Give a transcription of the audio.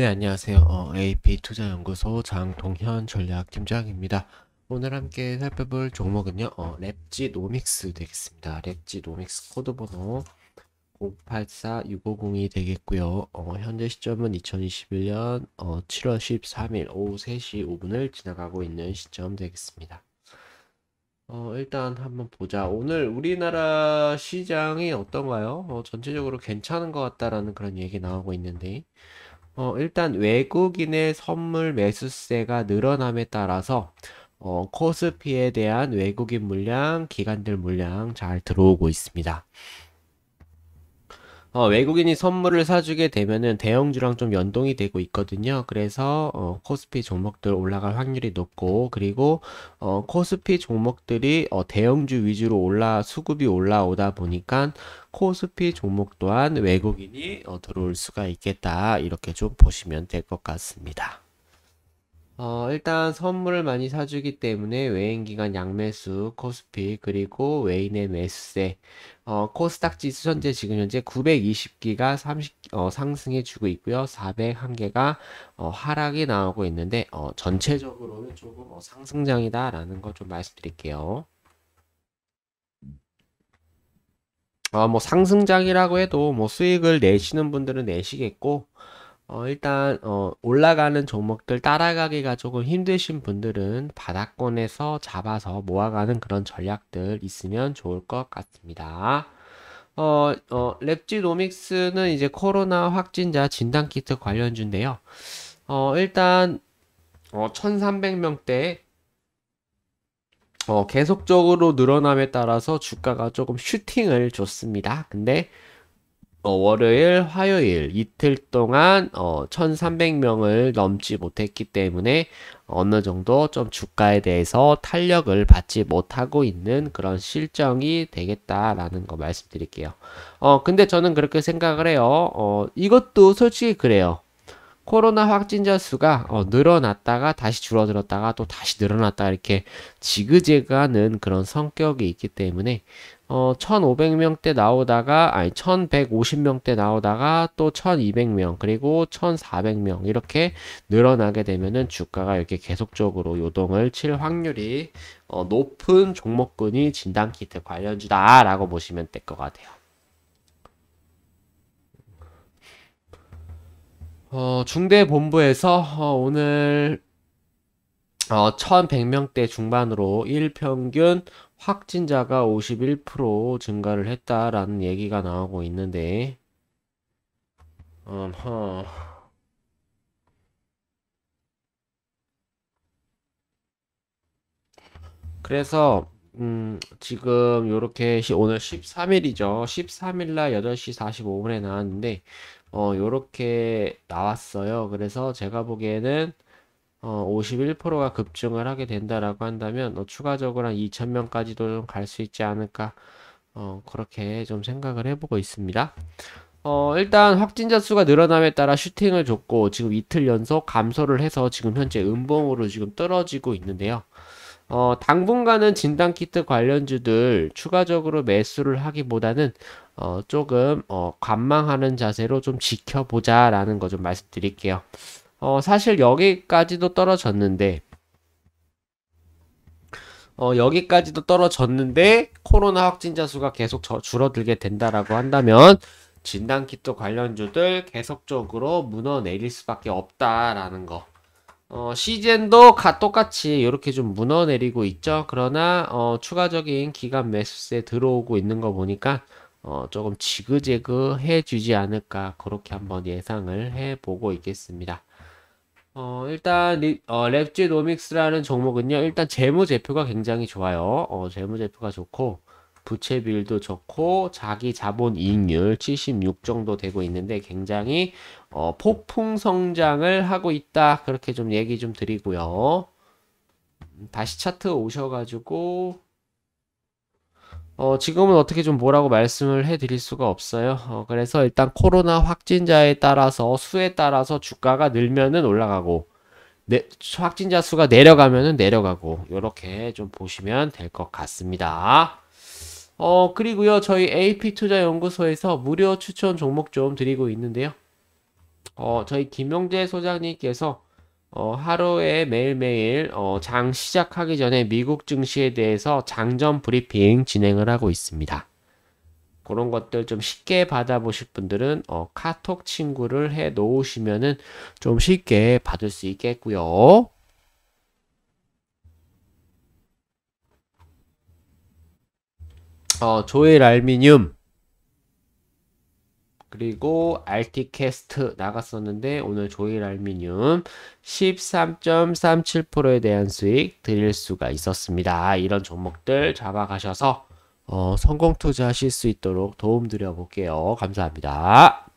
네, 안녕하세요. 어, AP투자연구소 장동현 전략팀장입니다. 오늘 함께 살펴볼 종목은요, 어, 랩지노믹스 되겠습니다. 랩지노믹스 코드 번호 0 8 4 6 5 0이 되겠고요. 어, 현재 시점은 2021년 어, 7월 13일 오후 3시 5분을 지나가고 있는 시점 되겠습니다. 어, 일단 한번 보자. 오늘 우리나라 시장이 어떤가요? 어, 전체적으로 괜찮은 것 같다라는 그런 얘기 나오고 있는데, 어, 일단 외국인의 선물 매수세가 늘어남에 따라서 어, 코스피에 대한 외국인 물량, 기관들 물량 잘 들어오고 있습니다. 어, 외국인이 선물을 사주게 되면은 대형주랑 좀 연동이 되고 있거든요. 그래서 어, 코스피 종목들 올라갈 확률이 높고 그리고 어, 코스피 종목들이 어, 대형주 위주로 올라 수급이 올라오다 보니까 코스피 종목 또한 외국인이 어, 들어올 수가 있겠다 이렇게 좀 보시면 될 것 같습니다. 어, 일단 선물을 많이 사주기 때문에 외행기간 양매수, 코스피, 그리고 외인의 매수세, 어, 코스닥 지수 현재 지금 현재 920기가 30, 어, 상승해주고 있고요. 401개가 어, 하락이 나오고 있는데 어, 전체적으로는 조금 어, 상승장이다라는 거 좀 말씀드릴게요. 어, 뭐 상승장이라고 해도 뭐 수익을 내시는 분들은 내시겠고 어, 일단 어, 올라가는 종목들 따라가기가 조금 힘드신 분들은 바닥권에서 잡아서 모아가는 그런 전략들 있으면 좋을 것 같습니다. 어, 어, 랩지노믹스는 이제 코로나 확진자 진단키트 관련주인데요. 어, 일단 어, 1300명대 어, 계속적으로 늘어남에 따라서 주가가 조금 슈팅을 줬습니다. 근데 어, 월요일, 화요일 이틀 동안 어, 1,300명을 넘지 못했기 때문에 어느 정도 좀 주가에 대해서 탄력을 받지 못하고 있는 그런 실정이 되겠다라는 거 말씀드릴게요. 어, 근데 저는 그렇게 생각을 해요. 어, 이것도 솔직히 그래요. 코로나 확진자 수가 어, 늘어났다가 다시 줄어들었다가 또 다시 늘어났다 이렇게 지그재그하는 그런 성격이 있기 때문에 어, 1,500명대 나오다가 아니 1,150명대 나오다가 또 1,200명 그리고 1,400명 이렇게 늘어나게 되면은 주가가 이렇게 계속적으로 요동을 칠 확률이 어, 높은 종목군이 진단키트 관련주다라고 보시면 될 것 같아요. 어, 중대본부에서 어, 오늘 어, 1100명대 중반으로 1평균 확진자가 51% 증가를 했다라는 얘기가 나오고 있는데 어허. 그래서 음, 지금 요렇게 오늘 13일이죠. 13일 날 8시 45분에 나왔는데 어, 요렇게 나왔어요. 그래서 제가 보기에는 어, 51%가 급증을 하게 된다라고 한다면 어, 추가적으로 한 2,000명까지도 갈 수 있지 않을까 어, 그렇게 좀 생각을 해보고 있습니다. 어, 일단 확진자 수가 늘어남에 따라 슈팅을 줬고 지금 이틀 연속 감소를 해서 지금 현재 음봉으로 지금 떨어지고 있는데요. 어, 당분간은 진단키트 관련주들 추가적으로 매수를 하기보다는 어, 조금 어, 관망하는 자세로 좀 지켜보자 라는 거 좀 말씀드릴게요. 어, 사실 여기까지도 떨어졌는데 어, 여기까지도 떨어졌는데 코로나 확진자 수가 계속 저, 줄어들게 된다라고 한다면 진단키트 관련주들 계속적으로 무너내릴 수밖에 없다라는 거. 어, 시젠도 가 똑같이 이렇게 좀 무너 내리고 있죠. 그러나 어, 추가적인 기간 매수세 들어오고 있는 거 보니까 어, 조금 지그재그 해주지 않을까 그렇게 한번 예상을 해보고 있겠습니다. 어, 일단 리, 어, 랩지노믹스라는 종목은요. 일단 재무제표가 굉장히 좋아요. 어, 재무제표가 좋고 부채 비율도 좋고 자기 자본 이익률 76 정도 되고 있는데 굉장히 어, 폭풍 성장을 하고 있다. 그렇게 좀 얘기 좀 드리고요. 음, 다시 차트 오셔가지고 어, 지금은 어떻게 좀 뭐라고 말씀을 해드릴 수가 없어요. 어, 그래서 일단 코로나 확진자에 따라서 수에 따라서 주가가 늘면은 올라가고 내, 확진자 수가 내려가면은 내려가고 이렇게 좀 보시면 될 것 같습니다. 어, 그리고요, 저희 AP투자연구소에서 무료 추천 종목 좀 드리고 있는데요. 어, 저희 김용재 소장님께서 어, 하루에 매일매일 어, 장 시작하기 전에 미국 증시에 대해서 장전 브리핑 진행을 하고 있습니다. 그런 것들 좀 쉽게 받아보실 분들은 어, 카톡 친구를 해 놓으시면은 좀 쉽게 받을 수 있겠고요. 어, 조엘 알미늄 그리고 알티캐스트 나갔었는데 오늘 조일 알미늄 13.37%에 대한 수익 드릴 수가 있었습니다. 아, 이런 종목들 잡아가셔서 어, 성공 투자하실 수 있도록 도움 드려 볼게요. 감사합니다.